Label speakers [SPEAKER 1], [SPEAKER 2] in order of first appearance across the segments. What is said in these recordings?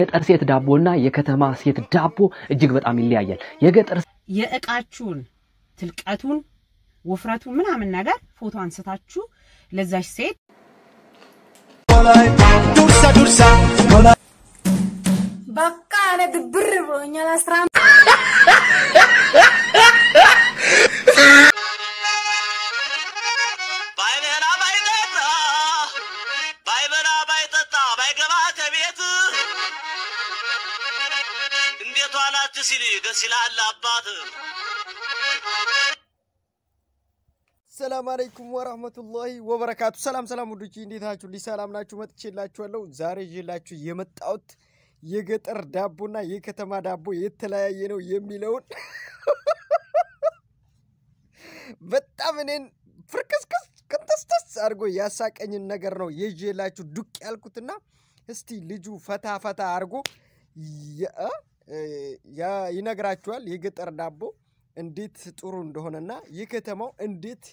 [SPEAKER 1] የገጠር ሴት ዳቦና የከተማ ሴት ዳቦ እጅግ በጣም ይለያያል። የገጠር
[SPEAKER 2] የእቃችሁን ትልቀቱን፣ ውፍረቱን ምናምን ነገር ፎቶ አንስታችሁ ለዛች ሴት በቃ እኔ ብሎኛል አስራ
[SPEAKER 1] ሰላም አለይኩም ወራህመቱላሂ ወበረካቱ። ሰላም ሰላም ውዶች እንዴት ናችሁ? ሊሰላም ናችሁ መጥቼላችኋለሁ። ዛሬ ይዤላችሁ የመጣሁት የገጠር ዳቦና የከተማ ዳቦ የተለያየ ነው የሚለውን በጣም እኔን ፍርክስክስ ቅንጥስጥስ አድርጎ ያሳቀኝን ነገር ነው ይዤላችሁ ዱቅ ያልኩትና እስቲ ልጁ ፈታ ፈታ አድርጎ ይነግራችኋል የገጠር ዳቦ እንዴት ጥሩ እንደሆነና የከተማው እንዴት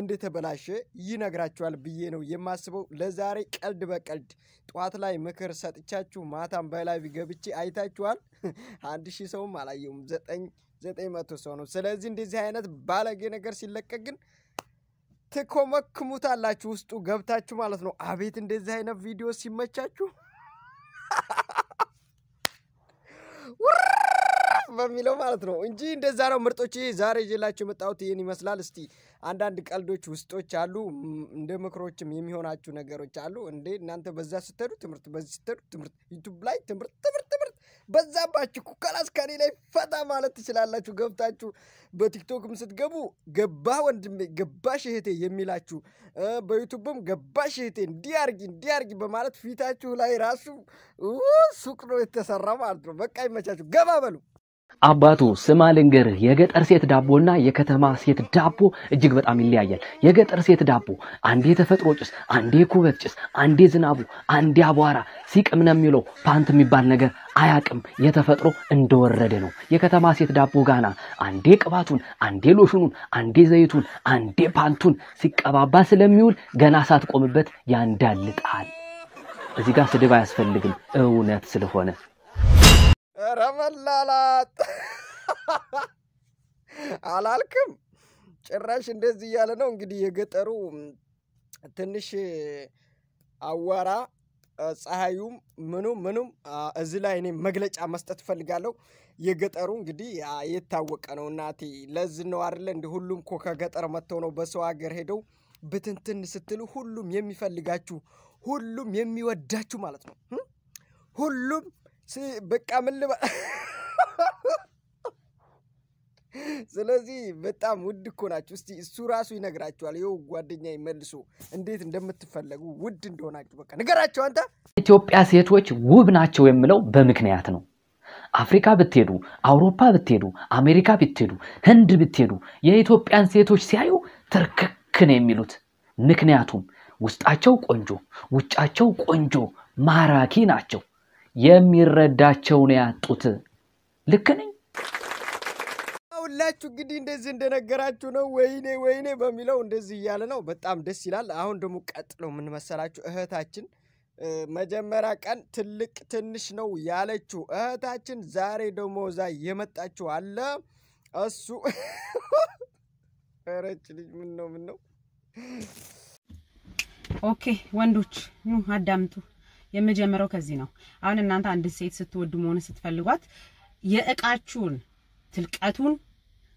[SPEAKER 1] እንደተበላሸ ይነግራቸዋል ብዬ ነው የማስበው። ለዛሬ ቀልድ በቀልድ ጠዋት ላይ ምክር ሰጥቻችሁ ማታም በላይ ገብቼ አይታችኋል። አንድ ሺህ ሰውም አላየውም፣ ዘጠኝ ዘጠኝ መቶ ሰው ነው። ስለዚህ እንደዚህ አይነት ባለጌ ነገር ሲለቀቅ ግን ትኮመክሙታላችሁ ውስጡ ገብታችሁ ማለት ነው። አቤት እንደዚህ አይነት ቪዲዮ ሲመቻችሁ በሚለው ማለት ነው እንጂ እንደዛ ነው። ምርጦች ዛሬ ይዤላችሁ የመጣሁት ይህን ይመስላል። እስቲ አንዳንድ ቀልዶች ውስጦች አሉ፣ እንደ ምክሮችም የሚሆናችሁ ነገሮች አሉ። እንዴ እናንተ በዛ ስትሄዱ ትምህርት፣ በዚህ ስትሄዱ ትምህርት፣ ዩቱብ ላይ ትምህርት፣ ትምህርት፣ ትምህርት በዛባችሁ። ከላስ ከኔ ላይ ፈታ ማለት ትችላላችሁ። ገብታችሁ በቲክቶክም ስትገቡ ገባህ ወንድሜ፣ ገባሽ እህቴ የሚላችሁ በዩቱብም ገባሽ እህቴ እንዲያርጊ እንዲያርጊ በማለት ፊታችሁ ላይ ራሱ ሱቅ ነው የተሰራ ማለት ነው። በቃ ይመቻችሁ፣ ገባ በሉ። አባቱ ስማ ልንገርህ፣ የገጠር ሴት ዳቦና የከተማ ሴት ዳቦ እጅግ በጣም ይለያያል። የገጠር ሴት ዳቦ አንዴ ተፈጥሮ ጭስ፣ አንዴ ኩበት ጭስ፣ አንዴ ዝናቡ፣ አንዴ አቧራ ሲቅም ነው የሚለው። ፓንት የሚባል ነገር አያቅም። የተፈጥሮ እንደወረደ ነው። የከተማ ሴት ዳቦ ጋና አንዴ ቅባቱን፣ አንዴ ሎሽኑን፣ አንዴ ዘይቱን፣ አንዴ ፓንቱን ሲቀባባ ስለሚውል ገና ሳትቆምበት ያንዳልጣል። እዚህ ጋር ስድብ አያስፈልግም፣ እውነት ስለሆነ ኧረ አላልክም። ጭራሽ እንደዚህ እያለ ነው እንግዲህ የገጠሩ ትንሽ አዋራ ፀሐዩም ምኑም ምኑም እዚህ ላይ እኔ መግለጫ መስጠት እፈልጋለሁ። የገጠሩ እንግዲህ የታወቀ ነው እናቴ። ለዚህ ነው አይደለ እንደ ሁሉም እኮ ከገጠር መጥተው ነው በሰው ሀገር ሄደው ብትንትን ስትሉ ሁሉም የሚፈልጋችሁ ሁሉም የሚወዳችሁ ማለት ነው። ሁሉም በቃ ምን ስለዚህ በጣም ውድ እኮ ናችሁ። እስቲ እሱ ራሱ ይነግራችኋል። ይኸው ጓደኛ ይመልሱ እንዴት እንደምትፈለጉ ውድ እንደሆናችሁ በቃ ንገራቸው። አንተ ኢትዮጵያ ሴቶች ውብ ናቸው የምለው በምክንያት ነው። አፍሪካ ብትሄዱ፣ አውሮፓ ብትሄዱ፣ አሜሪካ ብትሄዱ፣ ህንድ ብትሄዱ የኢትዮጵያን ሴቶች ሲያዩ ትርክክ ነው የሚሉት። ምክንያቱም ውስጣቸው ቆንጆ፣ ውጫቸው ቆንጆ፣ ማራኪ ናቸው። የሚረዳቸውን ያጡት። ልክ ነኝ። ሁላችሁ እንግዲህ እንደዚህ እንደነገራችሁ ነው። ወይኔ ወይኔ በሚለው እንደዚህ እያለ ነው። በጣም ደስ ይላል። አሁን ደግሞ ቀጥሎ ምን የምንመሰላችሁ እህታችን መጀመሪያ ቀን ትልቅ ትንሽ ነው ያለችው እህታችን ዛሬ እዛ እየመጣችሁ አለ እሱ ረች ልጅ ምን ነው ምን ነው
[SPEAKER 2] ኦኬ ወንዶች ኑ አዳምጡ የምጀምረው ከዚህ ነው። አሁን እናንተ አንድ ሴት ስትወዱ መሆን ስትፈልጓት የእቃችሁን ትልቀቱን፣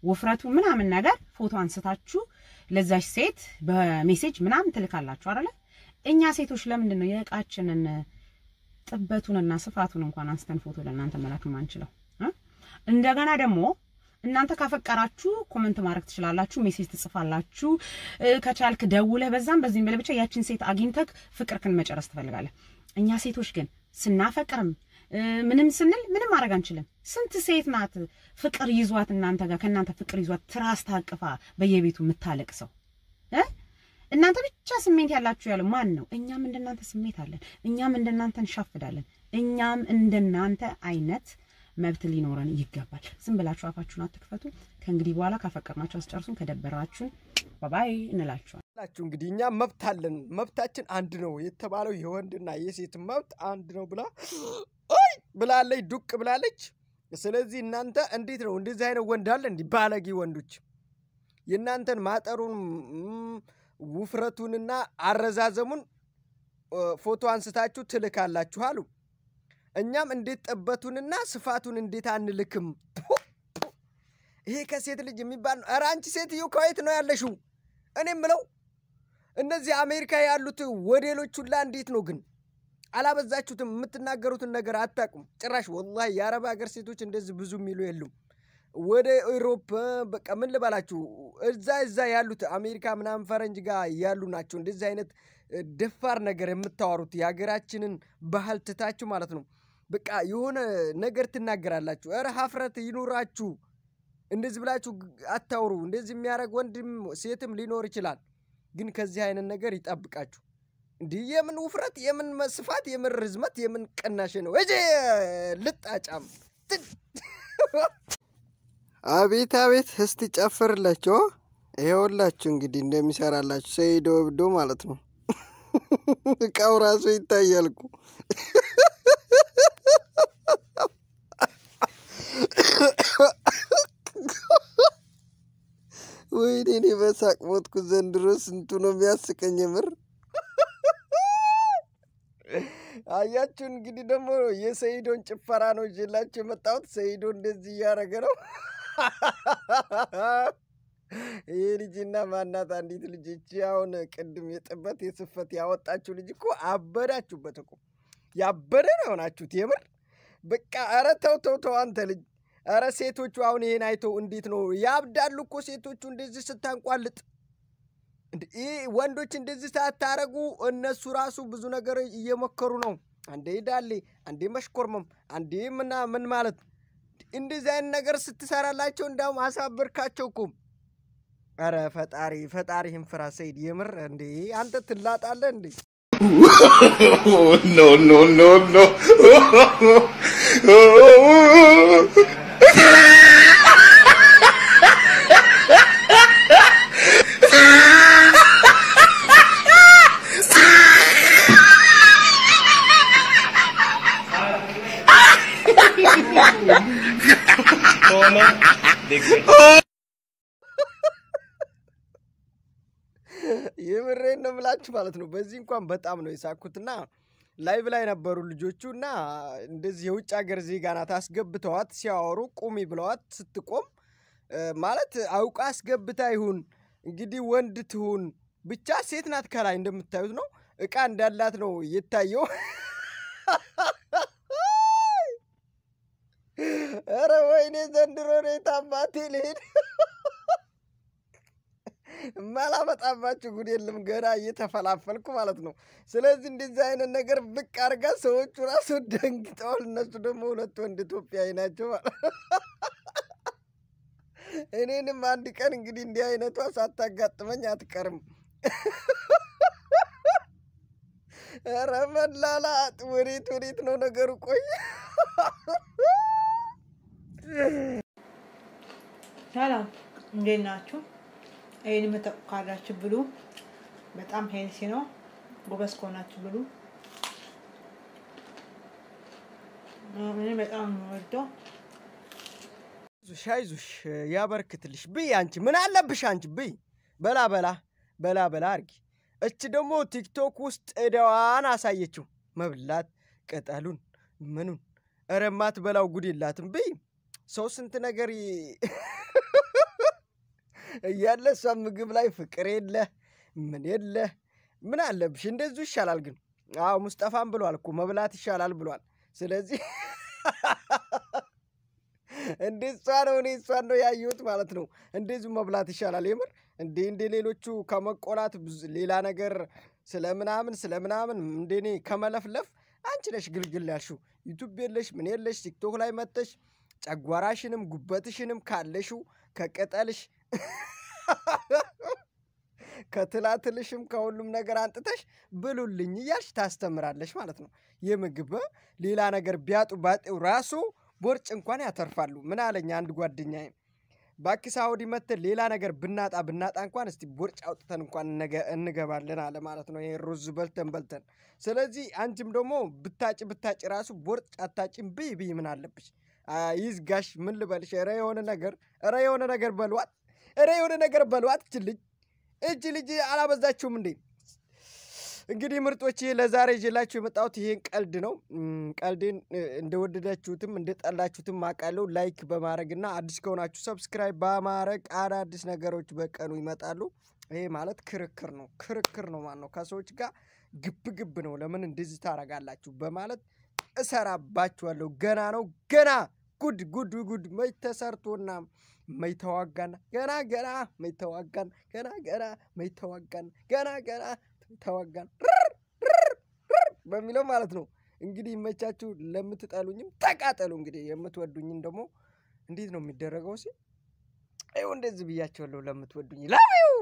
[SPEAKER 2] ውፍረቱን ምናምን ነገር ፎቶ አንስታችሁ ለዛች ሴት በሜሴጅ ምናምን ትልካላችሁ አይደለ? እኛ ሴቶች ለምንድን ነው የእቃችንን ጥበቱንና ስፋቱን እንኳን አንስተን ፎቶ ለእናንተ መላክ ማንችለው? እንደገና ደግሞ እናንተ ካፈቀራችሁ ኮመንት ማድረግ ትችላላችሁ፣ ሜሴጅ ትጽፋላችሁ። ከቻልክ ደውለህ በዛም በዚህም ብለህ ብቻ ያችን ሴት አግኝተህ ፍቅርክን መጨረስ ትፈልጋለህ። እኛ ሴቶች ግን ስናፈቅርም ምንም ስንል ምንም ማድረግ አንችልም። ስንት ሴት ናት ፍቅር ይዟት እናንተ ጋር ከእናንተ ፍቅር ይዟት ትራስ ታቅፋ በየቤቱ የምታለቅ ሰው እናንተ ብቻ ስሜት ያላችሁ ያለው ማን ነው? እኛም እንደናንተ ስሜት አለን። እኛም እንደናንተ እንሻፍዳለን። እኛም እንደናንተ አይነት መብት ሊኖረን ይገባል። ዝም ብላችሁ አፋችሁን አትክፈቱ። ከእንግዲህ በኋላ ካፈቀርናችሁ አስጨርሱን፣ ከደበራችሁን ባባይ እንላችኋል።
[SPEAKER 1] ላችሁ እንግዲህ እኛ መብት አለን፣ መብታችን አንድ ነው የተባለው የወንድና የሴት መብት አንድ ነው ብላ ይ ብላለች፣ ዱቅ ብላለች። ስለዚህ እናንተ እንዴት ነው እንደዚህ አይነት ወንድ አለ እንዲህ ባለጌ ወንዶች የእናንተን ማጠሩን ውፍረቱንና አረዛዘሙን ፎቶ አንስታችሁ ትልካላችሁ አሉ። እኛም እንዴት ጠበቱንና ስፋቱን እንዴት አንልክም? ይሄ ከሴት ልጅ የሚባል ነው። ኧረ አንቺ ሴትዮ ከየት ነው ያለሽው? እኔ ምለው እነዚህ አሜሪካ ያሉት ወዴሎች ሁላ እንዴት ነው ግን? አላበዛችሁትም? የምትናገሩትን ነገር አታውቁም ጭራሽ። ወላሂ የአረብ ሀገር ሴቶች እንደዚህ ብዙ የሚሉ የሉም። ወደ ኢሮፕ በቃ ምን ልበላችሁ፣ እዛ እዛ ያሉት አሜሪካ ምናምን ፈረንጅ ጋር ያሉ ናቸው። እንደዚህ አይነት ደፋር ነገር የምታወሩት የሀገራችንን ባህል ትታችሁ ማለት ነው። በቃ የሆነ ነገር ትናገራላችሁ። ኧረ ሀፍረት ይኑራችሁ። እንደዚህ ብላችሁ አታውሩ። እንደዚህ የሚያደርግ ወንድም ሴትም ሊኖር ይችላል። ግን ከዚህ አይነት ነገር ይጠብቃችሁ። እንዲህ የምን ውፍረት፣ የምን መስፋት፣ የምን ርዝመት፣ የምን ቅናሽ ነው እጅ ልጣጫም። አቤት አቤት፣ እስቲ ጨፍርላቸው። ይኸውላችሁ እንግዲህ እንደሚሰራላችሁ ሰይዶ ብዶ ማለት ነው። እቃው ራሱ ይታያል እኮ ወይኔ እኔ በሳቅ ሞትኩ። ዘንድሮ ስንቱ ነው የሚያስቀኝ የምር። አያችሁ እንግዲህ ደግሞ የሰይዶን ጭፈራ ነው ይዤላችሁ የመጣሁት። ሰይዶ እንደዚህ እያደረገ ነው። ይህ ልጅና ማናት አንዲት ልጅ እቺ አሁን ቅድም የጥበት የስፈት ያወጣችሁ ልጅ እኮ አበዳችሁበት እኮ ያበደ ነው የሆናችሁት የምር። በቃ ኧረ ተው ተው ተው አንተ ልጅ እረ ሴቶቹ አሁን ይሄን አይተው እንዴት ነው ያብዳሉ እኮ ሴቶቹ እንደዚህ ስታንቋልጥ። ወንዶች እንደዚህ ሳታረጉ እነሱ ራሱ ብዙ ነገር እየሞከሩ ነው። አንዴ ዳሌ፣ አንዴ መሽኮርመም፣ አንዴ ምና ምን ማለት እንደዚህ አይነት ነገር ስትሰራላቸው እንዳውም አሳበርካቸው እኮ። ኧረ ፈጣሪ ፈጣሪህን ፍራ ሰይድ፣ የምር እንዴ አንተ ትላጣለህ እንዴ? ኖ ኖ ኖ ኖ Roma. Oh. የምሬን ነው የምላችሁ ማለት ነው። በዚህ እንኳን በጣም ነው የሳኩትና ላይቭ ላይ ነበሩ ልጆቹ እና እንደዚህ የውጭ ሀገር ዜጋ ናት አስገብተዋት ሲያወሩ ቁሚ ብለዋት ስትቆም ማለት አውቃ አስገብታ ይሁን እንግዲህ ወንድ ትሁን ብቻ ሴት ናት ከላይ እንደምታዩት ነው። እቃ እንዳላት ነው የታየው። ኧረ ወይኔ ዘንድሮ እኔ ታማቴ ልሄድ ማላመጣባችሁ ጉድ የለም። ገና እየተፈላፈልኩ ማለት ነው። ስለዚህ እንደዚህ አይነት ነገር ብቅ አርጋ ሰዎቹ ራሱ ደንግጠዋል። እነሱ ደግሞ ሁለት ወንድ ኢትዮጵያዊ ናቸው ማለት እኔንም አንድ ቀን እንግዲህ እንዲህ አይነቷ ሳታጋጥመኝ አትቀርም። ረመላላ ወዴት ወዴት ነው ነገሩ? ቆይ ሰላም
[SPEAKER 2] እንዴት ናችሁ? ይህን የምታውቁ ካላችሁ ብሉ። በጣም ሄልሲ ነው። ጎበዝ ከሆናችሁ ብሉ።
[SPEAKER 1] እኔ በጣም የምወደው አይዞሽ ያበርክትልሽ። ብይ አንቺ ምን አለብሽ አንቺ ብይ። በላ በላ በላ በላ አርጊ። እች ደግሞ ቲክቶክ ውስጥ እዳዋን አሳየችው። መብላት ቅጠሉን ምኑን። እረማት በላው ጉድ የላትም። ብይ ሰው ስንት ነገር እያለ እሷ ምግብ ላይ ፍቅር የለ ምን የለ ምን አለብሽ? እንደዚሁ ይሻላል። ግን አዎ ሙስጠፋም ብሏል እኮ መብላት ይሻላል ብሏል። ስለዚህ እንደ እሷ ነው እኔ እሷን ነው ያየሁት ማለት ነው። እንደዚሁ መብላት ይሻላል የምር እንዴ እንደ ሌሎቹ ከመቆላት ሌላ ነገር ስለምናምን ስለምናምን እንደኔ ከመለፍለፍ አንቺ ነሽ ግልግል ያልሽው ዩቱብ የለሽ ምን የለሽ ቲክቶክ ላይ መተሽ ጨጓራሽንም ጉበትሽንም ካለሹ ከቅጠልሽ ከትላትልሽም ከሁሉም ነገር አንጥተሽ ብሉልኝ እያልሽ ታስተምራለሽ ማለት ነው። ምግብ ሌላ ነገር ቢያጡ ባጤው ራሱ ቦርጭ እንኳን ያተርፋሉ። ምን አለኝ አንድ ጓደኛ ባኪስ ሳውዲ መተን ሌላ ነገር ብናጣ ብናጣ እንኳን እስቲ ቦርጭ አውጥተን እንኳን እንገባለን አለ ማለት ነው። ይሄ ሩዝ በልተን በልተን። ስለዚህ አንቺም ደግሞ ብታጭ ብታጭ ራሱ ቦርጭ አታጭም ብይ ብይ ምን አለብሽ ይዝጋሽ። ምን ልበልሽ? ኧረ የሆነ ነገር ኧረ የሆነ ነገር በሏት፣ ኧረ የሆነ ነገር በሏት። እች ልጅ እች ልጅ አላበዛችሁም እንዴ? እንግዲህ ምርጦች ለዛሬ ይዤላችሁ የመጣሁት ይሄን ቀልድ ነው። ቀልዴን እንደወደዳችሁትም እንደጠላችሁትም አውቃለሁ። ላይክ በማድረግ በማድረግና አዲስ ከሆናችሁ ሰብስክራይብ በማድረግ አዳዲስ ነገሮች በቀኑ ይመጣሉ። ይሄ ማለት ክርክር ነው፣ ክርክር ነው ማለት ነው። ከሰዎች ጋር ግብ ግብ ነው። ለምን እንደዚህ ታረጋላችሁ በማለት እሰራባችኋለሁ። ገና ነው ገና ጉድ ጉድ ጉድ መች ተሰርቶና መች ተዋጋን ገና ገና መች ተዋጋን ገና ገና መች ተዋጋን ገና ገና ተዋጋን በሚለው ማለት ነው። እንግዲህ ይመቻችሁ። ለምትጠሉኝም ተቃጠሉ። እንግዲህ የምትወዱኝም ደግሞ እንዴት ነው የሚደረገው? ሲ ይኸው እንደዚህ ብያቸዋለሁ። ለምትወዱኝ ላዩ